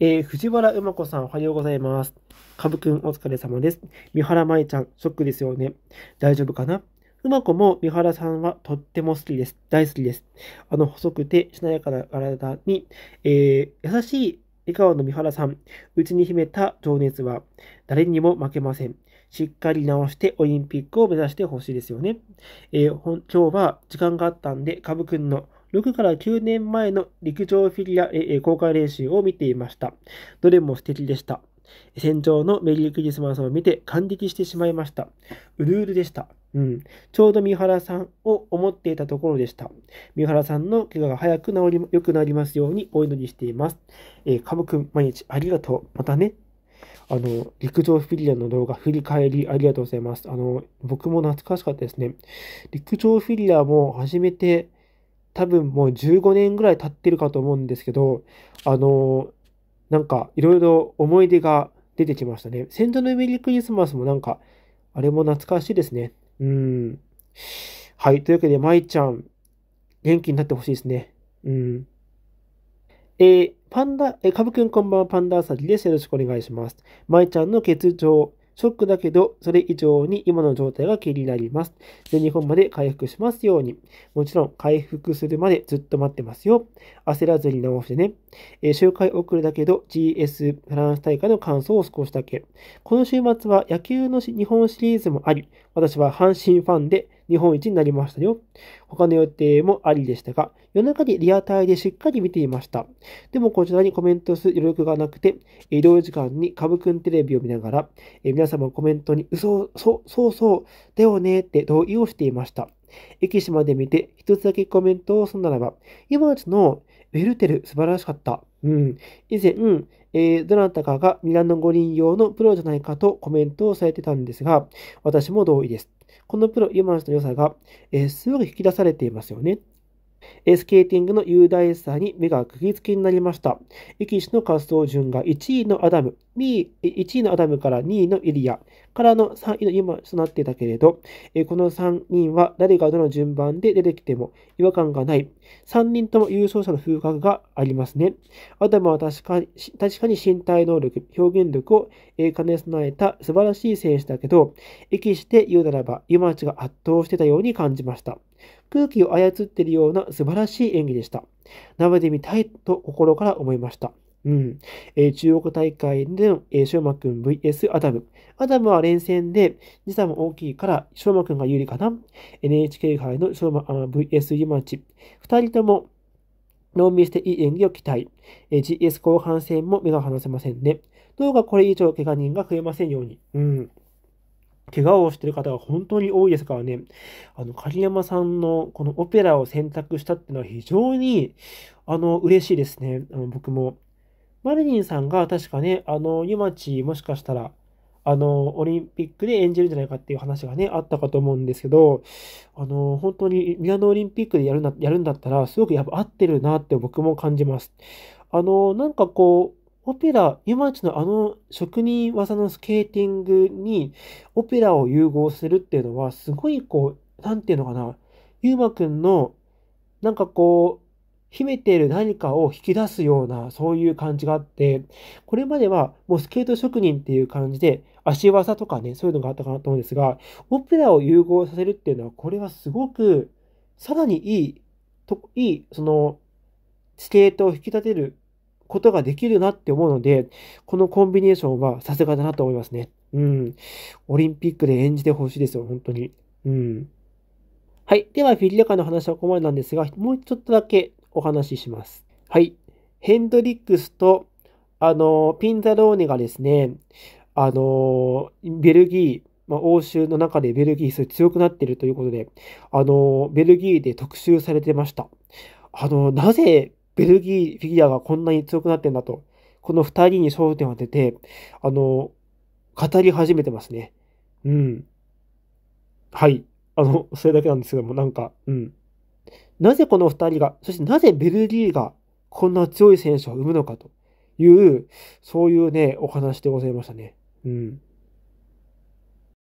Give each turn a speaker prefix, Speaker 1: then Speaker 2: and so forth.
Speaker 1: えー、藤原うま子さん、おはようございます。かぶくん、お疲れ様です。三原舞ちゃん、ショックですよね。大丈夫かなうま子も三原さんはとっても好きです。大好きです。あの細くてしなやかな体に、えー、優しい笑顔の三原さん、うちに秘めた情熱は誰にも負けません。しっかり直してオリンピックを目指してほしいですよね。えー、今日は時間があったんで、かぶくんの6から9年前の陸上フィギュア公開練習を見ていました。どれも素敵でした。戦場のメリークリスマスを見て感激してしまいました。うるうるでした。うん、ちょうど三原さんを思っていたところでした。三原さんの怪我が早く治り、良くなりますようにお祈りしています。えー、かぶくん、毎日ありがとう。またね。あの、陸上フィギュアの動画、振り返りありがとうございます。あの、僕も懐かしかったですね。陸上フィギュアも初めて多分もう15年ぐらい経ってるかと思うんですけど、あの、なんかいろいろ思い出が出てきましたね。セントのメリークリスマスもなんか、あれも懐かしいですね。うん。はい。というわけで、舞ちゃん、元気になってほしいですね。うん。えー、パンダ、えー、かぶくんこんばんは、パンダあさりです。よろしくお願いします。舞ちゃんの欠場、ショックだけど、それ以上に今の状態が気になります。全日本まで回復しますように。もちろん、回復するまでずっと待ってますよ。焦らずに直してね。えー、周回遅れだけど、GS フランス大会の感想を少しだけ。この週末は野球の日本シリーズもあり、私は阪神ファンで、日本一になりましたよ。他の予定もありでしたが、夜中にリアタイでしっかり見ていました。でもこちらにコメントする余力がなくて、移動時間に株くんテレビを見ながら、え皆様コメントに嘘、そう、そうそう、だよねって同意をしていました。駅島で見て、一つだけコメントをするならば、今ちのウェルテル素晴らしかった。うん。以前、えー、どなたかがミラノ五輪用のプロじゃないかとコメントをされてたんですが、私も同意です。このプロ、イマン氏の良さが、えー、すごく引き出されていますよね。スケーティングの雄大さに目が釘付けになりました。イキシの滑走順が1位のアダム、2位、1位のアダムから2位のエリアからの3位の今となっていたけれど、この3人は誰がどの順番で出てきても違和感がない。3人とも優勝者の風格がありますね。アダムは確か確かに身体能力、表現力を兼ね備えた素晴らしい選手だけど、息して言うならば、ユマチが圧倒してたように感じました。空気を操っているような素晴らしい演技でした。生で見たいと心から思いました。うん。えー、中国大会での、えー、翔馬くん VS アダム。アダムは連戦で時差も大きいから翔馬くんが有利かな。NHK 杯の翔馬 VS ユマチ。二人ともノーミスでいい演技を期待。えー、GS 後半戦も目が離せませんね。どうかこれ以上怪我人が増えませんように。うん。怪我をしてる方が本当に多いですからね。あの、鍵山さんのこのオペラを選択したっていうのは非常に、あの、嬉しいですね。あの僕もマリリンさんが確かね、あの、ユマチもしかしたら、あの、オリンピックで演じるんじゃないかっていう話がね、あったかと思うんですけど、あの、本当にミラノオリンピックでやるな、やるんだったら、すごくやっぱ合ってるなって僕も感じます。あの、なんかこう、オペラ、ユマチのあの職人技のスケーティングにオペラを融合するっていうのは、すごいこう、なんていうのかな、ユーマくんの、なんかこう、秘めている何かを引き出すような、そういう感じがあって、これまではもうスケート職人っていう感じで、足技とかね、そういうのがあったかなと思うんですが、オペラを融合させるっていうのは、これはすごく、さらにいい、といい、その、スケートを引き立てることができるなって思うので、このコンビネーションはさすがだなと思いますね。うん。オリンピックで演じてほしいですよ、本当に。うん。はい。では、フィギュア界の話はここまでなんですが、もうちょっとだけお話しします。はい。ヘンドリックスと、あの、ピンザローネがですね、あの、ベルギー、まあ、欧州の中でベルギーそれ強くなっているということで、あの、ベルギーで特集されてました。あの、なぜベルギーフィギュアがこんなに強くなってんだと、この二人に焦点を当てて、あの、語り始めてますね。うん。はい。あの、それだけなんですけども、なんか、うん。なぜこの2人が、そしてなぜベルギーがこんな強い選手を生むのかという、そういうね、お話でございましたね。うん。